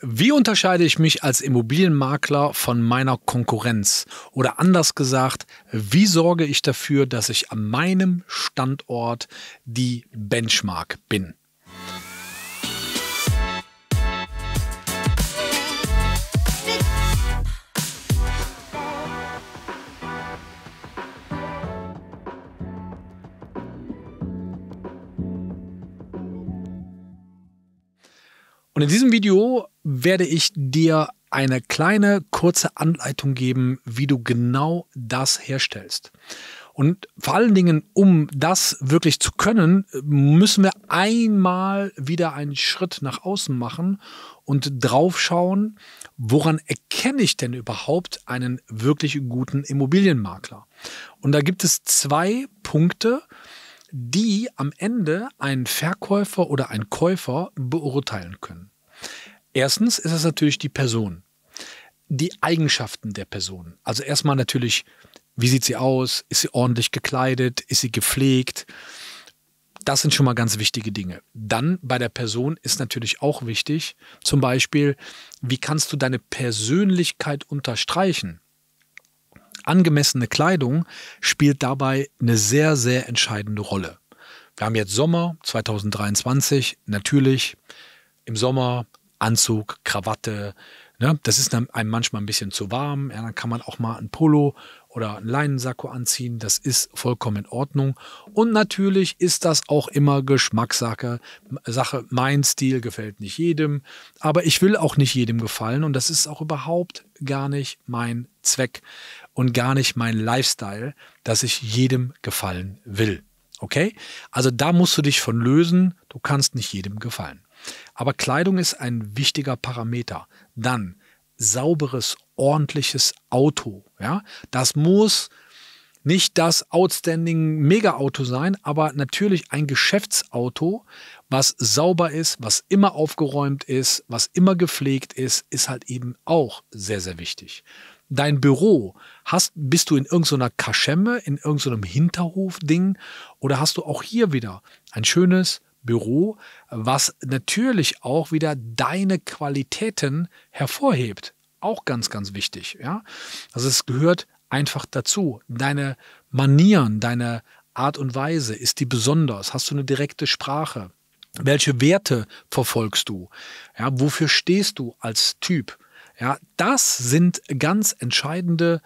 Wie unterscheide ich mich als Immobilienmakler von meiner Konkurrenz? Oder anders gesagt, wie sorge ich dafür, dass ich an meinem Standort die Benchmark bin? Und in diesem Video werde ich dir eine kleine kurze Anleitung geben, wie du genau das herstellst. Und vor allen Dingen, um das wirklich zu können, müssen wir einmal wieder einen Schritt nach außen machen und draufschauen, woran erkenne ich denn überhaupt einen wirklich guten Immobilienmakler? Und da gibt es zwei Punkte, die am Ende einen Verkäufer oder einen Käufer beurteilen können. Erstens ist es natürlich die Person, die Eigenschaften der Person. Also erstmal natürlich, wie sieht sie aus? Ist sie ordentlich gekleidet? Ist sie gepflegt? Das sind schon mal ganz wichtige Dinge. Dann bei der Person ist natürlich auch wichtig, zum Beispiel, wie kannst du deine Persönlichkeit unterstreichen? angemessene Kleidung spielt dabei eine sehr, sehr entscheidende Rolle. Wir haben jetzt Sommer 2023, natürlich im Sommer Anzug, Krawatte. Ne? Das ist einem manchmal ein bisschen zu warm. Ja, dann kann man auch mal ein Polo oder einen Leinensacko anziehen. Das ist vollkommen in Ordnung. Und natürlich ist das auch immer Geschmackssache. Sache, mein Stil gefällt nicht jedem. Aber ich will auch nicht jedem gefallen. Und das ist auch überhaupt gar nicht mein Zweck und gar nicht mein Lifestyle, dass ich jedem gefallen will. Okay? Also da musst du dich von lösen. Du kannst nicht jedem gefallen. Aber Kleidung ist ein wichtiger Parameter. Dann sauberes, ordentliches Auto. Ja? Das muss nicht das outstanding Mega-Auto sein, aber natürlich ein Geschäftsauto, was sauber ist, was immer aufgeräumt ist, was immer gepflegt ist, ist halt eben auch sehr, sehr wichtig dein Büro, hast, bist du in irgendeiner Kaschemme, in irgendeinem Hinterhof-Ding oder hast du auch hier wieder ein schönes Büro, was natürlich auch wieder deine Qualitäten hervorhebt? Auch ganz, ganz wichtig. Ja? Also es gehört einfach dazu. Deine Manieren, deine Art und Weise, ist die besonders? Hast du eine direkte Sprache? Welche Werte verfolgst du? Ja, wofür stehst du als Typ? Ja, das sind ganz entscheidende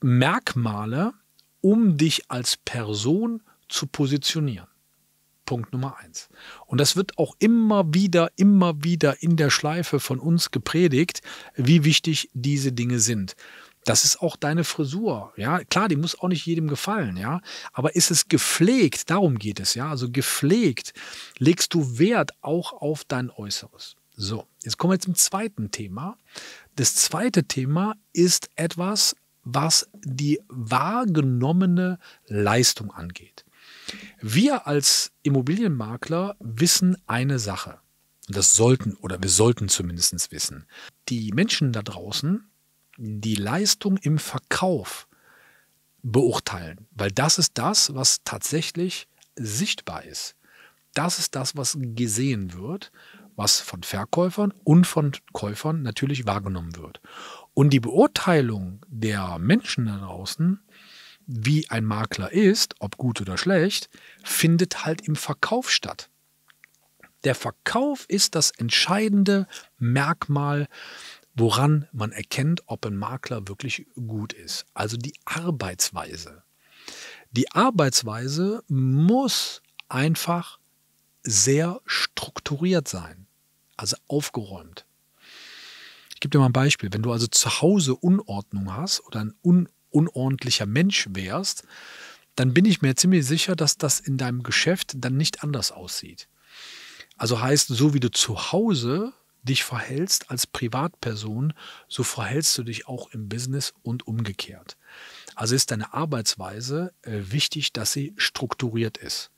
Merkmale, um dich als Person zu positionieren. Punkt Nummer eins. Und das wird auch immer wieder, immer wieder in der Schleife von uns gepredigt, wie wichtig diese Dinge sind. Das ist auch deine Frisur, ja. Klar, die muss auch nicht jedem gefallen, ja. Aber ist es gepflegt? Darum geht es, ja. Also gepflegt legst du Wert auch auf dein Äußeres. So, jetzt kommen wir zum zweiten Thema. Das zweite Thema ist etwas, was die wahrgenommene Leistung angeht. Wir als Immobilienmakler wissen eine Sache. Und das sollten oder wir sollten zumindest wissen. Die Menschen da draußen, die Leistung im Verkauf beurteilen, weil das ist das, was tatsächlich sichtbar ist. Das ist das, was gesehen wird was von Verkäufern und von Käufern natürlich wahrgenommen wird. Und die Beurteilung der Menschen da draußen, wie ein Makler ist, ob gut oder schlecht, findet halt im Verkauf statt. Der Verkauf ist das entscheidende Merkmal, woran man erkennt, ob ein Makler wirklich gut ist. Also die Arbeitsweise. Die Arbeitsweise muss einfach sehr strukturiert sein, also aufgeräumt. Ich gebe dir mal ein Beispiel. Wenn du also zu Hause Unordnung hast oder ein un unordentlicher Mensch wärst, dann bin ich mir ziemlich sicher, dass das in deinem Geschäft dann nicht anders aussieht. Also heißt, so wie du zu Hause dich verhältst als Privatperson, so verhältst du dich auch im Business und umgekehrt. Also ist deine Arbeitsweise äh, wichtig, dass sie strukturiert ist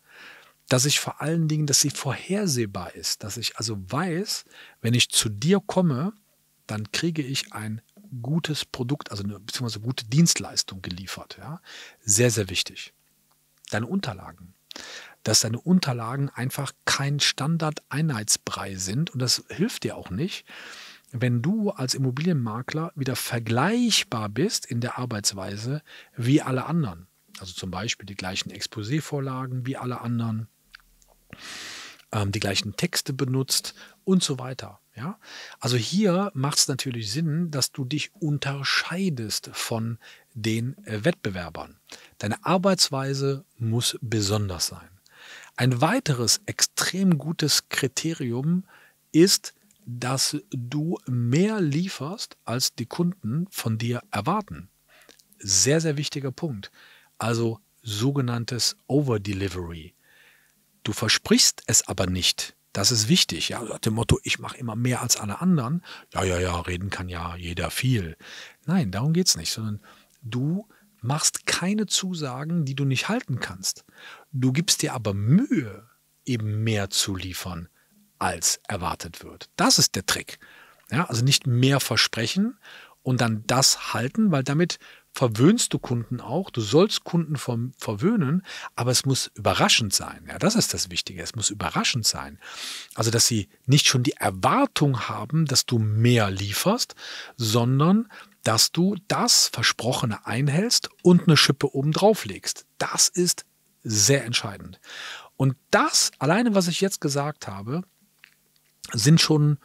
dass ich vor allen Dingen, dass sie vorhersehbar ist, dass ich also weiß, wenn ich zu dir komme, dann kriege ich ein gutes Produkt, also eine beziehungsweise gute Dienstleistung geliefert. Ja? Sehr, sehr wichtig. Deine Unterlagen. Dass deine Unterlagen einfach kein Standard-Einheitsbrei sind und das hilft dir auch nicht, wenn du als Immobilienmakler wieder vergleichbar bist in der Arbeitsweise wie alle anderen. Also zum Beispiel die gleichen Exposé-Vorlagen wie alle anderen, ähm, die gleichen Texte benutzt und so weiter. Ja? Also hier macht es natürlich Sinn, dass du dich unterscheidest von den äh, Wettbewerbern. Deine Arbeitsweise muss besonders sein. Ein weiteres extrem gutes Kriterium ist, dass du mehr lieferst, als die Kunden von dir erwarten. Sehr, sehr wichtiger Punkt. Also sogenanntes Over-Delivery. Du versprichst es aber nicht. Das ist wichtig. Ja, nach dem Motto, ich mache immer mehr als alle anderen. Ja, ja, ja, reden kann ja jeder viel. Nein, darum geht es nicht, sondern du machst keine Zusagen, die du nicht halten kannst. Du gibst dir aber Mühe, eben mehr zu liefern, als erwartet wird. Das ist der Trick. Ja, also nicht mehr versprechen und dann das halten, weil damit verwöhnst du Kunden auch. Du sollst Kunden vom, verwöhnen, aber es muss überraschend sein. Ja, das ist das Wichtige. Es muss überraschend sein. Also, dass sie nicht schon die Erwartung haben, dass du mehr lieferst, sondern dass du das Versprochene einhältst und eine Schippe oben drauf legst. Das ist sehr entscheidend. Und das, alleine was ich jetzt gesagt habe, sind schon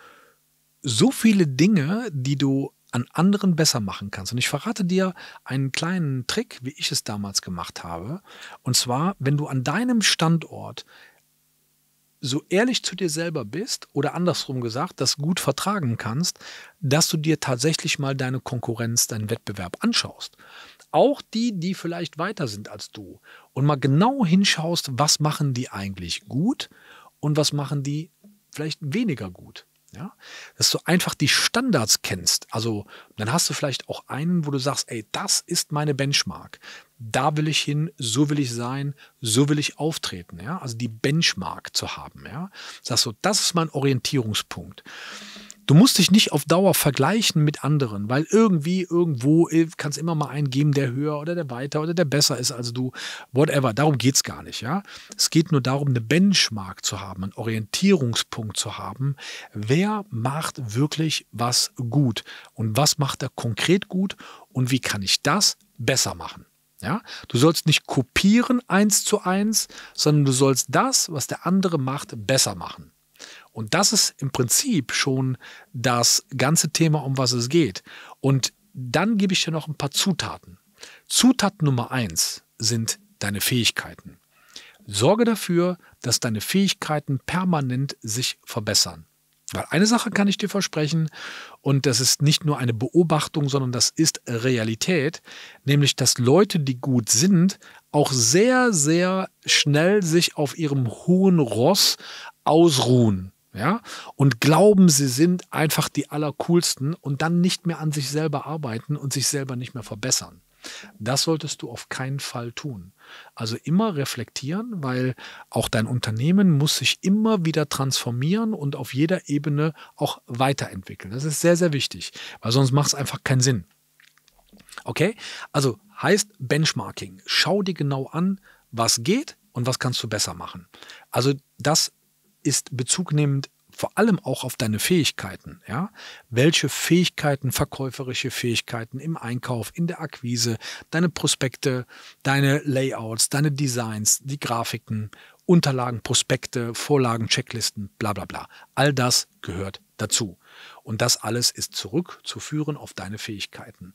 so viele Dinge, die du an anderen besser machen kannst. Und ich verrate dir einen kleinen Trick, wie ich es damals gemacht habe. Und zwar, wenn du an deinem Standort so ehrlich zu dir selber bist oder andersrum gesagt, das gut vertragen kannst, dass du dir tatsächlich mal deine Konkurrenz, deinen Wettbewerb anschaust. Auch die, die vielleicht weiter sind als du und mal genau hinschaust, was machen die eigentlich gut und was machen die vielleicht weniger gut. Ja? Dass du einfach die Standards kennst. Also dann hast du vielleicht auch einen, wo du sagst, ey, das ist meine Benchmark. Da will ich hin, so will ich sein, so will ich auftreten. Ja? Also die Benchmark zu haben. Ja? Sagst du, das ist mein Orientierungspunkt. Du musst dich nicht auf Dauer vergleichen mit anderen, weil irgendwie, irgendwo äh, kann es immer mal einen geben, der höher oder der weiter oder der besser ist als du. Whatever. Darum geht es gar nicht, ja. Es geht nur darum, eine Benchmark zu haben, einen Orientierungspunkt zu haben. Wer macht wirklich was gut? Und was macht er konkret gut? Und wie kann ich das besser machen? Ja? Du sollst nicht kopieren eins zu eins, sondern du sollst das, was der andere macht, besser machen. Und das ist im Prinzip schon das ganze Thema, um was es geht. Und dann gebe ich dir noch ein paar Zutaten. Zutat Nummer eins sind deine Fähigkeiten. Sorge dafür, dass deine Fähigkeiten permanent sich verbessern. Weil eine Sache kann ich dir versprechen, und das ist nicht nur eine Beobachtung, sondern das ist Realität, nämlich dass Leute, die gut sind, auch sehr, sehr schnell sich auf ihrem hohen Ross ausruhen ja, und glauben, sie sind einfach die allercoolsten und dann nicht mehr an sich selber arbeiten und sich selber nicht mehr verbessern. Das solltest du auf keinen Fall tun. Also immer reflektieren, weil auch dein Unternehmen muss sich immer wieder transformieren und auf jeder Ebene auch weiterentwickeln. Das ist sehr, sehr wichtig, weil sonst macht es einfach keinen Sinn. Okay? Also heißt Benchmarking. Schau dir genau an, was geht und was kannst du besser machen. Also das ist bezugnehmend vor allem auch auf deine Fähigkeiten. Ja? Welche Fähigkeiten, verkäuferische Fähigkeiten im Einkauf, in der Akquise, deine Prospekte, deine Layouts, deine Designs, die Grafiken, Unterlagen, Prospekte, Vorlagen, Checklisten, bla bla bla. All das gehört dazu. Und das alles ist zurückzuführen auf deine Fähigkeiten.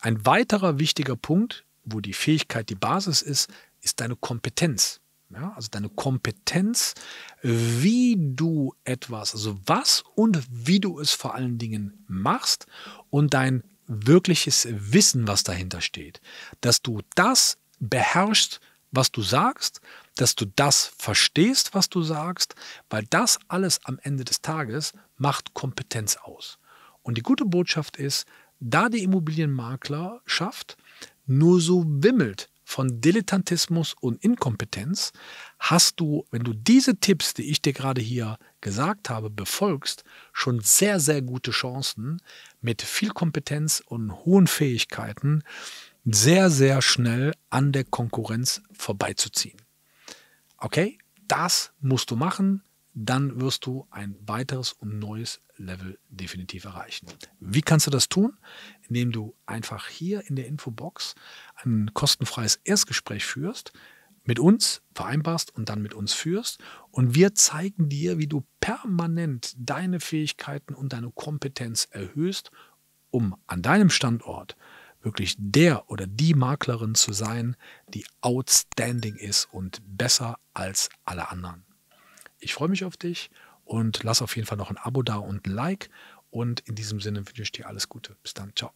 Ein weiterer wichtiger Punkt, wo die Fähigkeit die Basis ist, ist deine Kompetenz. Ja, also deine Kompetenz, wie du etwas, also was und wie du es vor allen Dingen machst und dein wirkliches Wissen, was dahinter steht. Dass du das beherrschst, was du sagst, dass du das verstehst, was du sagst, weil das alles am Ende des Tages macht Kompetenz aus. Und die gute Botschaft ist, da die Immobilienmaklerschaft nur so wimmelt von Dilettantismus und Inkompetenz hast du, wenn du diese Tipps, die ich dir gerade hier gesagt habe, befolgst, schon sehr, sehr gute Chancen, mit viel Kompetenz und hohen Fähigkeiten sehr, sehr schnell an der Konkurrenz vorbeizuziehen. Okay, das musst du machen dann wirst du ein weiteres und neues Level definitiv erreichen. Wie kannst du das tun? Indem du einfach hier in der Infobox ein kostenfreies Erstgespräch führst, mit uns vereinbarst und dann mit uns führst. Und wir zeigen dir, wie du permanent deine Fähigkeiten und deine Kompetenz erhöhst, um an deinem Standort wirklich der oder die Maklerin zu sein, die outstanding ist und besser als alle anderen. Ich freue mich auf dich und lass auf jeden Fall noch ein Abo da und ein Like. Und in diesem Sinne wünsche ich dir alles Gute. Bis dann. Ciao.